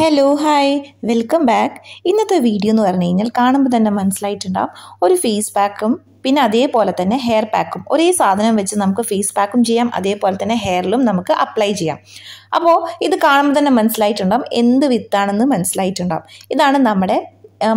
hello hi welcome back ഇന്നത്തെ video എന്ന് പറഞ്ഞു കഴിഞ്ഞാൽ കാണുമ്പോൾ തന്നെ മനസ്സിലായിട്ടുണ്ടാവും ഒരു ഫേസ് പാക്കും പിന്നെ അതേപോലെ തന്നെ ഹെയർ പാക്കും ഒരേ സാധനം വെച്ച് നമുക്ക് ഫേസ് പാക്കും ചെയ്യാം അതേപോലെ തന്നെ ഹെയറിലും നമുക്ക് അപ്ലൈ ചെയ്യാം അപ്പോൾ ഇത് കാണുമ്പോൾ തന്നെ മനസ്സിലായിട്ടുണ്ടാവും എന്ത് വിത്താണെന്ന് മനസ്സിലായിട്ടുണ്ടാവും ഇതാണ് നമ്മുടെ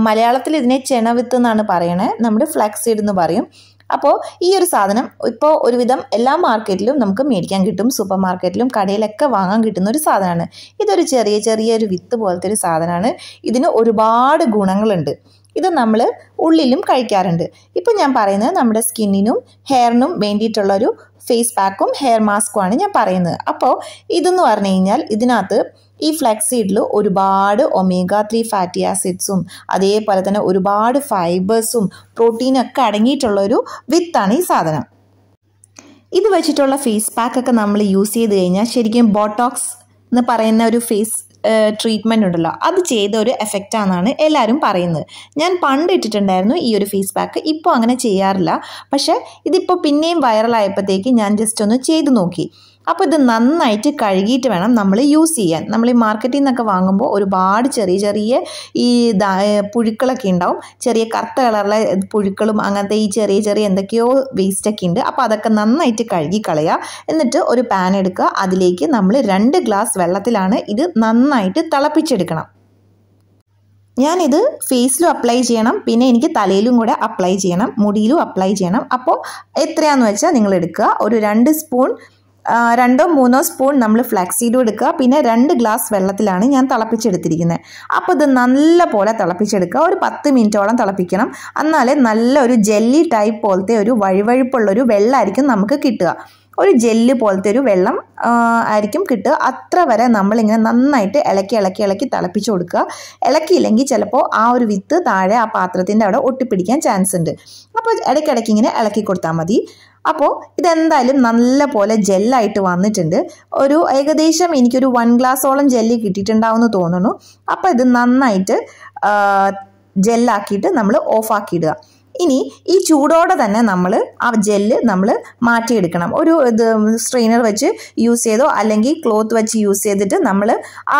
മലയാളത്തിൽ ഇതിനെ ചെണവിത്ത് എന്നാണ് പറയണേ നമ്മുടെ ഫ്ലാക്സീഡ് എന്ന് പറയും അപ്പോൾ ഈ ഒരു സാധനം ഇപ്പോൾ ഒരുവിധം എല്ലാ മാർക്കറ്റിലും നമുക്ക് മേടിക്കാൻ കിട്ടും സൂപ്പർ മാർക്കറ്റിലും കടയിലൊക്കെ വാങ്ങാൻ കിട്ടുന്ന ഒരു സാധനമാണ് ഇതൊരു ചെറിയ ചെറിയ ഒരു വിത്ത് പോലത്തെ ഒരു സാധനമാണ് ഇതിന് ഒരുപാട് ഗുണങ്ങളുണ്ട് ഇത് നമ്മൾ ഉള്ളിലും കഴിക്കാറുണ്ട് ഇപ്പം ഞാൻ പറയുന്നത് നമ്മുടെ സ്കിന്നിനും ഹെയറിനും വേണ്ടിയിട്ടുള്ളൊരു ഫേസ് പാക്കും ഹെയർ മാസ്കുമാണ് ഞാൻ പറയുന്നത് അപ്പോൾ ഇതെന്ന് പറഞ്ഞു കഴിഞ്ഞാൽ ഇതിനകത്ത് ഈ ഫ്ലാക്സ് സീഡിൽ ഒരുപാട് ഒമേഗ ത്രീ ഫാറ്റി ആസിഡ്സും അതേപോലെ തന്നെ ഒരുപാട് ഫൈബേഴ്സും പ്രോട്ടീനൊക്കെ അടങ്ങിയിട്ടുള്ള ഒരു വിത്താണ് ഈ സാധനം ഇത് വെച്ചിട്ടുള്ള ഫേസ് പാക്കൊക്കെ നമ്മൾ യൂസ് ചെയ്ത് കഴിഞ്ഞാൽ ശരിക്കും ബോട്ടോക്സ് എന്ന് പറയുന്ന ഒരു ഫേസ് ട്രീറ്റ്മെൻ്റ് ഉണ്ടല്ലോ അത് ചെയ്ത ഒരു എഫക്റ്റ് ആണെന്നാണ് എല്ലാവരും പറയുന്നത് ഞാൻ പണ്ട് ഇട്ടിട്ടുണ്ടായിരുന്നു ഈ ഒരു ഫേസ് പാക്ക് ഇപ്പോൾ അങ്ങനെ ചെയ്യാറില്ല പക്ഷേ ഇതിപ്പോൾ പിന്നെയും വൈറലായപ്പോഴത്തേക്ക് ഞാൻ ജസ്റ്റ് ഒന്ന് ചെയ്ത് നോക്കി അപ്പോൾ ഇത് നന്നായിട്ട് കഴുകിയിട്ട് വേണം നമ്മൾ യൂസ് ചെയ്യാൻ നമ്മൾ ഈ മാർക്കറ്റിൽ നിന്നൊക്കെ വാങ്ങുമ്പോൾ ഒരുപാട് ചെറിയ ചെറിയ ഈ പുഴുക്കളൊക്കെ ഉണ്ടാവും ചെറിയ കറുത്ത കളറിലെ പുഴുക്കളും അങ്ങനത്തെ ഈ ചെറിയ ചെറിയ എന്തൊക്കെയോ വേസ്റ്റൊക്കെ ഉണ്ട് അപ്പോൾ അതൊക്കെ നന്നായിട്ട് കഴുകി കളയുക എന്നിട്ട് ഒരു പാൻ എടുക്കുക അതിലേക്ക് നമ്മൾ രണ്ട് ഗ്ലാസ് വെള്ളത്തിലാണ് ഇത് നന്നായിട്ട് തിളപ്പിച്ചെടുക്കണം ഞാനിത് ഫേസിലും അപ്ലൈ ചെയ്യണം പിന്നെ എനിക്ക് തലയിലും കൂടെ അപ്ലൈ ചെയ്യണം മുടിയിലും അപ്ലൈ ചെയ്യണം അപ്പോൾ എത്രയാണെന്ന് വെച്ചാൽ നിങ്ങൾ എടുക്കുക ഒരു രണ്ട് സ്പൂൺ രണ്ടോ മൂന്നോ സ്പൂൺ നമ്മൾ ഫ്ലാക്സ് സീഡും എടുക്കുക പിന്നെ രണ്ട് ഗ്ലാസ് വെള്ളത്തിലാണ് ഞാൻ തിളപ്പിച്ചെടുത്തിരിക്കുന്നത് അപ്പോൾ ഇത് നല്ല പോലെ തിളപ്പിച്ചെടുക്കുക ഒരു പത്ത് മിനിറ്റോളം തിളപ്പിക്കണം എന്നാലേ നല്ല ഒരു ജെല്ലി ടൈപ്പ് പോലത്തെ ഒരു വഴുവഴുപ്പുള്ളൊരു വെള്ളമായിരിക്കും നമുക്ക് കിട്ടുക ഒരു ജെല്ല് പോലത്തെ ഒരു വെള്ളം ആയിരിക്കും കിട്ടുക അത്ര വരെ നമ്മളിങ്ങനെ നന്നായിട്ട് ഇളക്കി ഇളക്കി ഇളക്കി തിളപ്പിച്ചു കൊടുക്കുക ഇളക്കിയില്ലെങ്കിൽ ചിലപ്പോൾ ആ ഒരു വിത്ത് താഴെ ആ പാത്രത്തിൻ്റെ അവിടെ ഒട്ടിപ്പിടിക്കാൻ ചാൻസ് ഉണ്ട് അപ്പോൾ ഇടയ്ക്കിടയ്ക്ക് ഇങ്ങനെ ഇളക്കി കൊടുത്താൽ മതി അപ്പോൾ ഇതെന്തായാലും നല്ല പോലെ ജെല്ലായിട്ട് വന്നിട്ടുണ്ട് ഒരു ഏകദേശം എനിക്കൊരു വൺ ഗ്ലാസ്സോളം ജെല്ലി കിട്ടിയിട്ടുണ്ടാവുമെന്ന് തോന്നുന്നു അപ്പോൾ ഇത് നന്നായിട്ട് ജെല്ലാക്കിയിട്ട് നമ്മൾ ഓഫാക്കിയിടുക ഇനി ഈ ചൂടോടെ തന്നെ നമ്മൾ ആ ജെല്ല് നമ്മൾ മാറ്റിയെടുക്കണം ഒരു ഇത് സ്ട്രെയിനർ വെച്ച് യൂസ് ചെയ്തോ അല്ലെങ്കിൽ ക്ലോത്ത് വെച്ച് യൂസ് ചെയ്തിട്ട് നമ്മൾ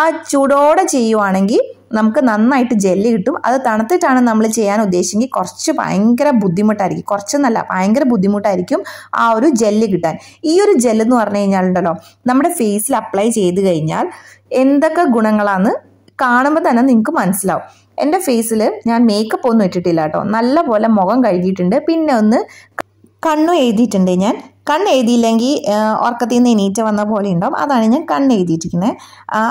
ആ ചൂടോടെ ചെയ്യുവാണെങ്കിൽ നമുക്ക് നന്നായിട്ട് ജെല്ല് കിട്ടും അത് തണുത്തിട്ടാണ് നമ്മൾ ചെയ്യാൻ ഉദ്ദേശിച്ചെങ്കിൽ കുറച്ച് ഭയങ്കര ബുദ്ധിമുട്ടായിരിക്കും കുറച്ചെന്നല്ല ഭയങ്കര ബുദ്ധിമുട്ടായിരിക്കും ആ ഒരു ജെല്ല് കിട്ടാൻ ഈ ഒരു ജെല്ല് എന്ന് പറഞ്ഞു കഴിഞ്ഞാൽ ഉണ്ടല്ലോ നമ്മുടെ ഫേസിൽ അപ്ലൈ ചെയ്ത് കഴിഞ്ഞാൽ എന്തൊക്കെ ഗുണങ്ങളാണ് കാണുമ്പോൾ തന്നെ നിങ്ങൾക്ക് മനസ്സിലാവും എൻ്റെ ഫേസിൽ ഞാൻ മേക്കപ്പ് ഒന്നും ഇട്ടിട്ടില്ല കേട്ടോ നല്ല പോലെ മുഖം കഴുകിയിട്ടുണ്ട് പിന്നെ ഒന്ന് കണ്ണു എഴുതിയിട്ടുണ്ട് ഞാൻ കണ്ണെഴുതിയില്ലെങ്കിൽ ഉറക്കത്തിൽ നിന്ന് എണീറ്റ് വന്ന പോലെ ഉണ്ടാവും അതാണ് ഞാൻ കണ്ണെഴുതിയിട്ടിരിക്കുന്നത്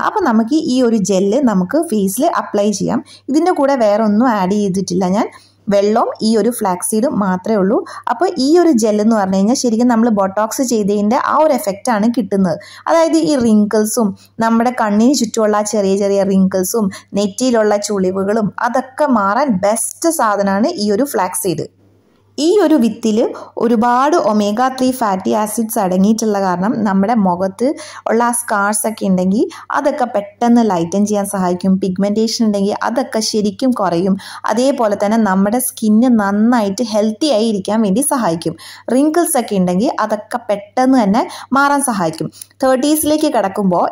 അപ്പോൾ നമുക്ക് ഈ ഒരു ജെല്ല് നമുക്ക് ഫേസിൽ അപ്ലൈ ചെയ്യാം ഇതിൻ്റെ കൂടെ വേറെ ഒന്നും ആഡ് ചെയ്തിട്ടില്ല ഞാൻ വെള്ളവും ഈ ഒരു ഫ്ലാക്സീഡും മാത്രമേ ഉള്ളൂ അപ്പോൾ ഈ ഒരു ജെല്ലെന്ന് പറഞ്ഞു കഴിഞ്ഞാൽ ശരിക്കും നമ്മൾ ബൊട്ടോക്സ് ചെയ്തതിൻ്റെ ആ ഒരു എഫക്റ്റാണ് കിട്ടുന്നത് അതായത് ഈ റിങ്കിൾസും നമ്മുടെ കണ്ണിന് ചുറ്റുമുള്ള ചെറിയ ചെറിയ റിങ്കിൾസും നെറ്റിയിലുള്ള ചുളിവുകളും അതൊക്കെ മാറാൻ ബെസ്റ്റ് സാധനമാണ് ഈ ഒരു ഫ്ലാക്സീഡ് ഈ ഒരു വിത്തിൽ ഒരുപാട് ഒമേഗ ത്രീ ഫാറ്റി ആസിഡ്സ് അടങ്ങിയിട്ടുള്ള കാരണം നമ്മുടെ മുഖത്ത് ഉള്ള ആ സ്കാർസ് ഒക്കെ ഉണ്ടെങ്കിൽ അതൊക്കെ പെട്ടെന്ന് ലൈറ്റൻ ചെയ്യാൻ സഹായിക്കും പിഗ്മെൻറ്റേഷൻ ഉണ്ടെങ്കിൽ അതൊക്കെ ശരിക്കും കുറയും അതേപോലെ തന്നെ നമ്മുടെ സ്കിന്ന് നന്നായിട്ട് ഹെൽത്തി ആയി ഇരിക്കാൻ വേണ്ടി സഹായിക്കും റിങ്കിൾസ് ഒക്കെ ഉണ്ടെങ്കിൽ അതൊക്കെ പെട്ടെന്ന് തന്നെ മാറാൻ സഹായിക്കും തേർട്ടീസിലേക്ക് കിടക്കുമ്പോൾ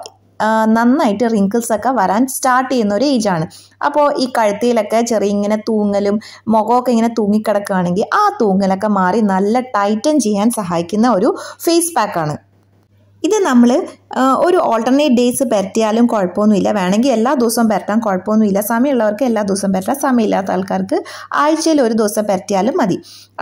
നന്നായിട്ട് റിങ്കിൾസ് ഒക്കെ വരാൻ സ്റ്റാർട്ട് ചെയ്യുന്ന ഒരു ഏജാണ് അപ്പോൾ ഈ കഴുത്തിയിലൊക്കെ ചെറിയ ഇങ്ങനെ തൂങ്ങലും മുഖമൊക്കെ ഇങ്ങനെ തൂങ്ങിക്കിടക്കുകയാണെങ്കിൽ ആ തൂങ്ങലൊക്കെ മാറി നല്ല ടൈറ്റൻ ചെയ്യാൻ സഹായിക്കുന്ന ഒരു ഫേസ് പാക്കാണ് ഇത് നമ്മൾ ഒരു ഓൾട്ടർനേറ്റ് ഡേയ്സ് പരത്തിയാലും കുഴപ്പമൊന്നുമില്ല വേണമെങ്കിൽ എല്ലാ ദിവസവും പരത്താൻ കുഴപ്പമൊന്നുമില്ല സമയമുള്ളവർക്ക് എല്ലാ ദിവസവും പരത്താം സമയമില്ലാത്ത ആൾക്കാർക്ക് ആഴ്ചയിൽ ഒരു ദിവസം പരത്തിയാലും മതി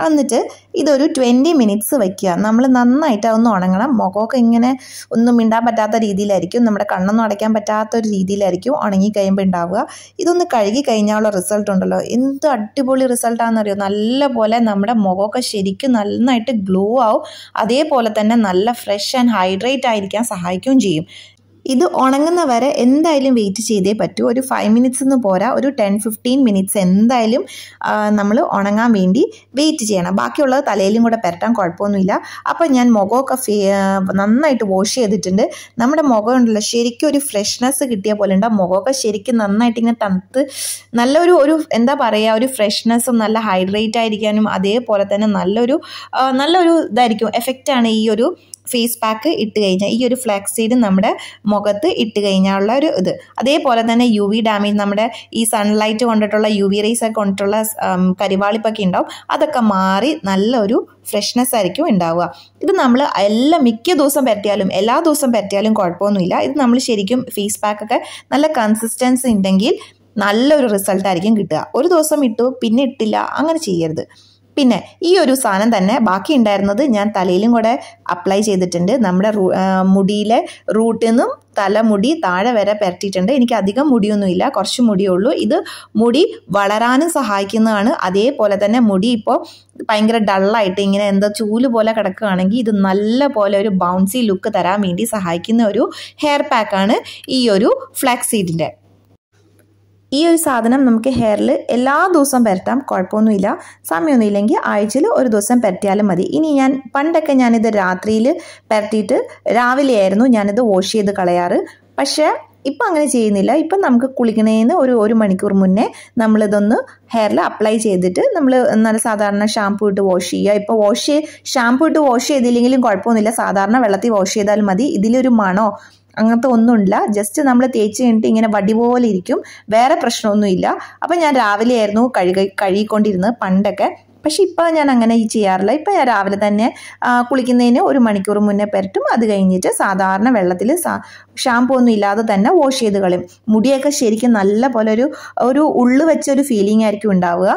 എന്നിട്ട് ഇതൊരു ട്വൻറ്റി മിനിറ്റ്സ് വയ്ക്കുക നമ്മൾ നന്നായിട്ട് അതൊന്ന് ഉണങ്ങണം മുഖമൊക്കെ ഇങ്ങനെ ഒന്നും മിണ്ടാൻ പറ്റാത്ത രീതിയിലായിരിക്കും നമ്മുടെ കണ്ണൊന്നും അടയ്ക്കാൻ പറ്റാത്ത ഒരു രീതിയിലായിരിക്കും ഉണങ്ങി കഴിയുമ്പോൾ ഉണ്ടാവുക ഇതൊന്ന് കഴുകി കഴിഞ്ഞാലുള്ള റിസൾട്ട് ഉണ്ടല്ലോ എന്ത് അടിപൊളി റിസൾട്ടാണെന്നറിയോ നല്ല പോലെ നമ്മുടെ മുഖമൊക്കെ ശരിക്കും നന്നായിട്ട് ഗ്ലോ ആവും അതേപോലെ തന്നെ നല്ല ഫ്രഷ് ആൻഡ് ഹൈഡ്രേറ്റ് ഹൈഡ്രേറ്റ് ആയിരിക്കാൻ സഹായിക്കുകയും ചെയ്യും ഇത് ഉണങ്ങുന്ന വരെ എന്തായാലും വെയിറ്റ് ചെയ്തേ പറ്റൂ ഒരു ഫൈവ് മിനിറ്റ്സ് എന്ന് പോരാ ഒരു ടെൻ ഫിഫ്റ്റീൻ മിനിറ്റ്സ് എന്തായാലും നമ്മൾ ഉണങ്ങാൻ വേണ്ടി വെയിറ്റ് ചെയ്യണം ബാക്കിയുള്ളത് തലയിലും കൂടെ പെരട്ടാൻ കുഴപ്പമൊന്നുമില്ല അപ്പോൾ ഞാൻ മുഖമൊക്കെ നന്നായിട്ട് വാഷ് ചെയ്തിട്ടുണ്ട് നമ്മുടെ മുഖം ഉണ്ടല്ലോ ശരിക്കും ഒരു ഫ്രഷ്നെസ് കിട്ടിയ പോലെ ഉണ്ട് മുഖമൊക്കെ ശരിക്കും നന്നായിട്ട് ഇങ്ങനെ തണുത്ത് നല്ലൊരു ഒരു എന്താ പറയുക ഒരു ഫ്രഷ്നെസ്സും നല്ല ഹൈഡ്രേറ്റ് ആയിരിക്കാനും അതേപോലെ തന്നെ നല്ലൊരു നല്ലൊരു ഇതായിരിക്കും എഫക്റ്റാണ് ഈ ഒരു ഫേസ് പാക്ക് ഇട്ട് കഴിഞ്ഞാൽ ഈ ഒരു ഫ്ലാക്സ് സീഡ് നമ്മുടെ മുഖത്ത് ഇട്ട് കഴിഞ്ഞാലുള്ള ഒരു ഇത് അതേപോലെ തന്നെ യു വി ഡാമേജ് നമ്മുടെ ഈ സൺലൈറ്റ് കൊണ്ടിട്ടുള്ള യു വി റേസ് ഒക്കെ കൊണ്ടിട്ടുള്ള കരിവാളിപ്പൊക്കെ ഉണ്ടാവും അതൊക്കെ മാറി നല്ലൊരു ഫ്രഷ്നെസ് ആയിരിക്കും ഉണ്ടാവുക ഇത് നമ്മൾ എല്ലാ മിക്ക ദിവസം പറ്റിയാലും എല്ലാ ദിവസം പറ്റിയാലും കുഴപ്പമൊന്നുമില്ല ഇത് നമ്മൾ ശരിക്കും ഫേസ് പാക്കൊക്കെ നല്ല കൺസിസ്റ്റൻസി ഉണ്ടെങ്കിൽ നല്ലൊരു റിസൾട്ടായിരിക്കും കിട്ടുക ഒരു ദിവസം ഇട്ടു പിന്നെ ഇട്ടില്ല അങ്ങനെ ചെയ്യരുത് പിന്നെ ഈ ഒരു സാധനം തന്നെ ബാക്കി ഉണ്ടായിരുന്നത് ഞാൻ തലയിലും കൂടെ അപ്ലൈ ചെയ്തിട്ടുണ്ട് നമ്മുടെ മുടിയിലെ റൂട്ടിൽ നിന്നും തലമുടി താഴെ വരെ പരട്ടിയിട്ടുണ്ട് എനിക്ക് അധികം മുടിയൊന്നുമില്ല കുറച്ച് മുടിയേ ഉള്ളൂ ഇത് മുടി വളരാനും സഹായിക്കുന്നതാണ് അതേപോലെ തന്നെ മുടി ഇപ്പോൾ ഭയങ്കര ഡള്ളായിട്ട് ഇങ്ങനെ എന്താ ചൂല് പോലെ കിടക്കുകയാണെങ്കിൽ ഇത് നല്ല പോലെ ഒരു ബൗൺസി ലുക്ക് തരാൻ വേണ്ടി സഹായിക്കുന്ന ഒരു ഹെയർ പാക്കാണ് ഈ ഒരു ഫ്ലാക്സ് സീഡിൻ്റെ ഈ ഒരു സാധനം നമുക്ക് ഹെയറിൽ എല്ലാ ദിവസവും പരത്താം കുഴപ്പമൊന്നുമില്ല സമയമൊന്നും ഇല്ലെങ്കിൽ ആഴ്ചയിൽ ഒരു ദിവസം പരത്തിയാലും മതി ഇനി ഞാൻ പണ്ടൊക്കെ ഞാനിത് രാത്രിയിൽ പരത്തിയിട്ട് രാവിലെയായിരുന്നു ഞാനിത് വാഷ് ചെയ്ത് കളയാറ് പക്ഷേ ഇപ്പം അങ്ങനെ ചെയ്യുന്നില്ല ഇപ്പം നമുക്ക് കുളിക്കണേന്ന് ഒരു ഒരു മണിക്കൂർ മുന്നേ നമ്മളിതൊന്ന് ഹെയറിൽ അപ്ലൈ ചെയ്തിട്ട് നമ്മൾ നല്ല സാധാരണ ഷാംപൂ ഇട്ട് വാഷ് ചെയ്യുക ഇപ്പോൾ വാഷ് ഷാംപൂ ഇട്ട് വാഷ് ചെയ്തില്ലെങ്കിലും കുഴപ്പമൊന്നുമില്ല സാധാരണ വെള്ളത്തിൽ വാഷ് ചെയ്താൽ മതി ഇതിലൊരു മണോ അങ്ങനത്തെ ഒന്നുമില്ല ജസ്റ്റ് നമ്മൾ തേച്ച് കഴിഞ്ഞിട്ട് ഇങ്ങനെ വടി പോലെ ഇരിക്കും വേറെ പ്രശ്നമൊന്നുമില്ല അപ്പം ഞാൻ രാവിലെ ആയിരുന്നു കഴുക കഴുകിക്കൊണ്ടിരുന്നത് പണ്ടൊക്കെ പക്ഷെ ഇപ്പം ഞാൻ അങ്ങനെ ഈ ചെയ്യാറില്ല ഇപ്പം ഞാൻ രാവിലെ തന്നെ കുളിക്കുന്നതിന് ഒരു മണിക്കൂർ മുന്നേ പെരട്ടും അത് കഴിഞ്ഞിട്ട് സാധാരണ വെള്ളത്തിൽ ഷാമ്പൂ ഒന്നും ഇല്ലാതെ തന്നെ വാഷ് ചെയ്ത് കളയും മുടിയൊക്കെ ശരിക്കും നല്ല പോലെ ഒരു ഒരു ഉള്ളു വെച്ചൊരു ഫീലിംഗ് ആയിരിക്കും ഉണ്ടാവുക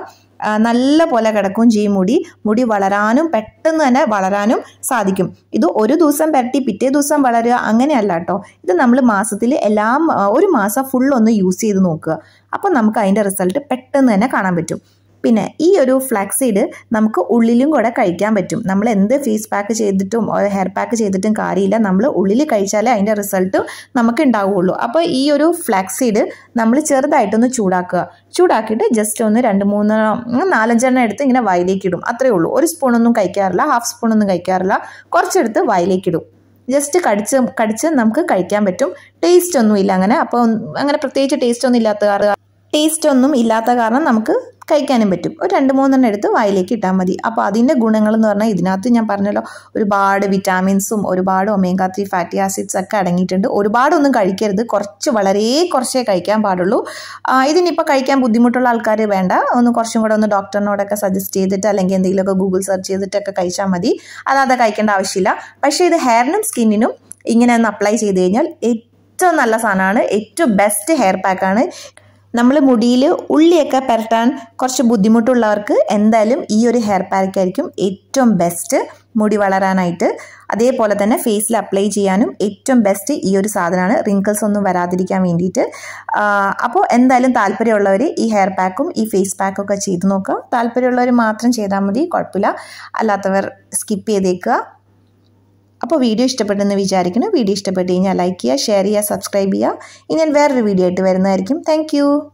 നല്ല പോലെ കിടക്കും ചെയ്യും മുടി മുടി വളരാനും പെട്ടെന്ന് തന്നെ വളരാനും സാധിക്കും ഇത് ഒരു ദിവസം പരട്ടി പിറ്റേ ദിവസം വളരുക അങ്ങനെയല്ല കേട്ടോ ഇത് നമ്മൾ മാസത്തിൽ എല്ലാം ഒരു മാസം ഫുള്ളൊന്ന് യൂസ് ചെയ്ത് നോക്കുക അപ്പോൾ നമുക്ക് അതിൻ്റെ റിസൾട്ട് പെട്ടെന്ന് തന്നെ കാണാൻ പറ്റും പിന്നെ ഈ ഒരു ഫ്laxseed നമുക്ക് ഉള്ളിലും കൂടെ കഴിക്കാൻ പറ്റും നമ്മൾ എന്ത് ഫേസ് പാക്ക് ചെയ്തിട്ടും ഹെയർ പാക്ക് ചെയ്തിട്ടും കാര്യമില്ല നമ്മൾ ഉള്ളിൽ കഴിച്ചാലേ അതിൻ്റെ റിസൾട്ട് നമുക്ക് ഉണ്ടാവുകയുള്ളൂ അപ്പോൾ ഈ ഒരു ഫ്ലാക്സീഡ് നമ്മൾ ചെറുതായിട്ടൊന്ന് ചൂടാക്കുക ചൂടാക്കിയിട്ട് ജസ്റ്റ് ഒന്ന് രണ്ട് മൂന്ന് നാലഞ്ചെണ്ണം എടുത്ത് ഇങ്ങനെ വായിലേക്ക് ഇടും അത്രേ ഉള്ളൂ ഒരു സ്പൂണൊന്നും കഴിക്കാറില്ല ഹാഫ് സ്പൂണൊന്നും കഴിക്കാറില്ല കുറച്ചെടുത്ത് വായിലേക്ക് ഇടും ജസ്റ്റ് കടിച്ച് കടിച്ച് നമുക്ക് കഴിക്കാൻ പറ്റും ടേസ്റ്റ് ഒന്നും ഇല്ല അങ്ങനെ അപ്പോൾ അങ്ങനെ പ്രത്യേകിച്ച് ടേസ്റ്റ് ഒന്നും ഇല്ലാത്ത കാരണം ടേസ്റ്റ് ഒന്നും ഇല്ലാത്ത കാരണം നമുക്ക് കഴിക്കാനും പറ്റും ഒരു രണ്ട് മൂന്നെണ്ണം എടുത്ത് വായിലേക്ക് ഇട്ടാൽ മതി അപ്പോൾ അതിൻ്റെ ഗുണങ്ങളെന്ന് പറഞ്ഞാൽ ഇതിനകത്ത് ഞാൻ പറഞ്ഞല്ലോ ഒരുപാട് വിറ്റാമിൻസും ഒരുപാട് ഒമേഗ ത്രീ ഫാറ്റി ആസിഡ്സ് ഒക്കെ അടങ്ങിയിട്ടുണ്ട് ഒരുപാടൊന്നും കഴിക്കരുത് കുറച്ച് വളരെ കുറച്ചേ കഴിക്കാൻ പാടുള്ളൂ ഇതിനിപ്പോൾ കഴിക്കാൻ ബുദ്ധിമുട്ടുള്ള ആൾക്കാർ വേണ്ട ഒന്ന് കുറച്ചും കൂടെ ഒന്ന് ഡോക്ടറിനോടൊക്കെ സജസ്റ്റ് ചെയ്തിട്ട് അല്ലെങ്കിൽ എന്തെങ്കിലുമൊക്കെ ഗൂഗിൾ സെർച്ച് ചെയ്തിട്ടൊക്കെ കഴിച്ചാൽ മതി അല്ലാതെ കഴിക്കേണ്ട ആവശ്യമില്ല പക്ഷേ ഇത് ഹെയറിനും സ്കിന്നിനും ഇങ്ങനെ ഒന്ന് അപ്ലൈ ചെയ്ത് കഴിഞ്ഞാൽ ഏറ്റവും നല്ല സാധനമാണ് ഏറ്റവും ബെസ്റ്റ് ഹെയർ പാക്കാണ് നമ്മൾ മുടിയിൽ ഉള്ളിയൊക്കെ പരട്ടാൻ കുറച്ച് ബുദ്ധിമുട്ടുള്ളവർക്ക് എന്തായാലും ഈ ഒരു ഹെയർ പാക്ക് ആയിരിക്കും ഏറ്റവും ബെസ്റ്റ് മുടി വളരാനായിട്ട് അതേപോലെ തന്നെ ഫേസിൽ അപ്ലൈ ചെയ്യാനും ഏറ്റവും ബെസ്റ്റ് ഈ ഒരു സാധനമാണ് റിങ്കിൾസ് ഒന്നും വരാതിരിക്കാൻ വേണ്ടിയിട്ട് അപ്പോൾ എന്തായാലും താല്പര്യമുള്ളവർ ഈ ഹെയർ പാക്കും ഈ ഫേസ് പാക്കൊക്കെ ചെയ്ത് നോക്കുക താല്പര്യമുള്ളവർ മാത്രം ചെയ്താൽ മതി കുഴപ്പമില്ല അല്ലാത്തവർ സ്കിപ്പ് ചെയ്തേക്കുക അപ്പോൾ വീഡിയോ ഇഷ്ടപ്പെട്ടെന്ന് വിചാരിക്കുന്നു വീഡിയോ ഇഷ്ടപ്പെട്ട് കഴിഞ്ഞാൽ ലൈക്ക് ചെയ്യുക ഷെയർ ചെയ്യുക സബ്സ്ക്രൈബ് ചെയ്യുക ഇനി ഞാൻ വേറൊരു വീഡിയോ ആയിട്ട് വരുന്നതായിരിക്കും താങ്ക്